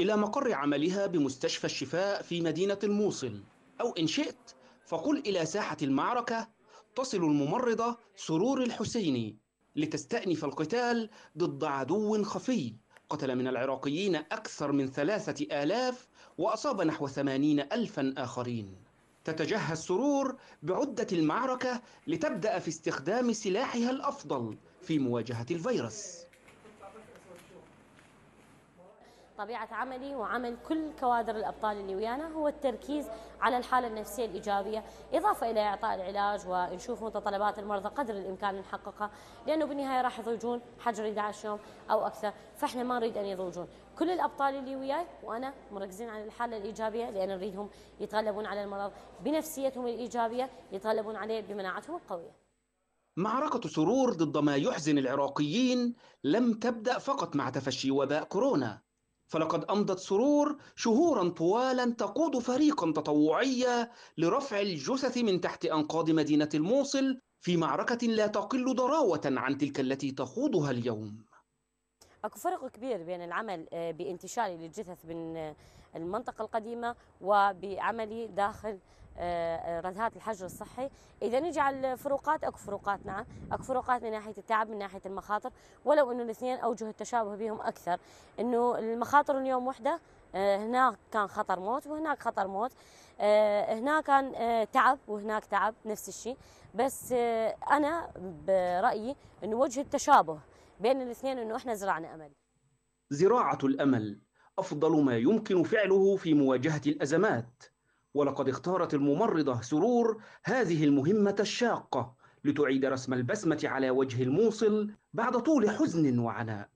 إلى مقر عملها بمستشفى الشفاء في مدينة الموصل أو إن شئت فقل إلى ساحة المعركة تصل الممرضة سرور الحسيني لتستأنف القتال ضد عدو خفي قتل من العراقيين أكثر من ثلاثة آلاف وأصاب نحو ثمانين ألفا آخرين تتجهز سرور بعدة المعركة لتبدأ في استخدام سلاحها الأفضل في مواجهة الفيروس طبيعة عملي وعمل كل كوادر الأبطال اللي ويانا هو التركيز على الحالة النفسية الإيجابية إضافة إلى إعطاء العلاج ونشوف متطلبات المرضى قدر الإمكان نحققها لأنه بالنهاية راح يضوجون حجر 11 يوم أو أكثر فإحنا ما نريد أن يضوجون كل الأبطال اللي وياي وأنا مركزين على الحالة الإيجابية لأن نريدهم يتغلبون على المرض بنفسيتهم الإيجابية يتغلبون عليه بمناعتهم القوية معركة سرور ضد ما يحزن العراقيين لم تبدأ فقط مع تفشي وباء كورونا فلقد أمضت سرور شهورا طوالا تقود فريقا تطوعيا لرفع الجثث من تحت أنقاض مدينة الموصل في معركة لا تقل ضراوة عن تلك التي تخوضها اليوم اكو فرق كبير بين العمل آه، بانتشاري للجثث من آه، المنطقه القديمه وبعملي داخل آه، آه، رذهات الحجر الصحي اذا نجي على الفروقات اكو فروقات نعم اكو فروقات من ناحيه التعب من ناحيه المخاطر ولو انه الاثنين اوجه التشابه بهم اكثر انه المخاطر اليوم وحده آه، هناك كان خطر موت وهناك خطر موت هناك كان تعب وهناك تعب نفس الشيء بس انا برايي انه وجه التشابه بين الاثنين انه احنا زرعنا امل زراعه الامل افضل ما يمكن فعله في مواجهه الازمات ولقد اختارت الممرضة سرور هذه المهمة الشاقة لتعيد رسم البسمة على وجه الموصل بعد طول حزن وعناء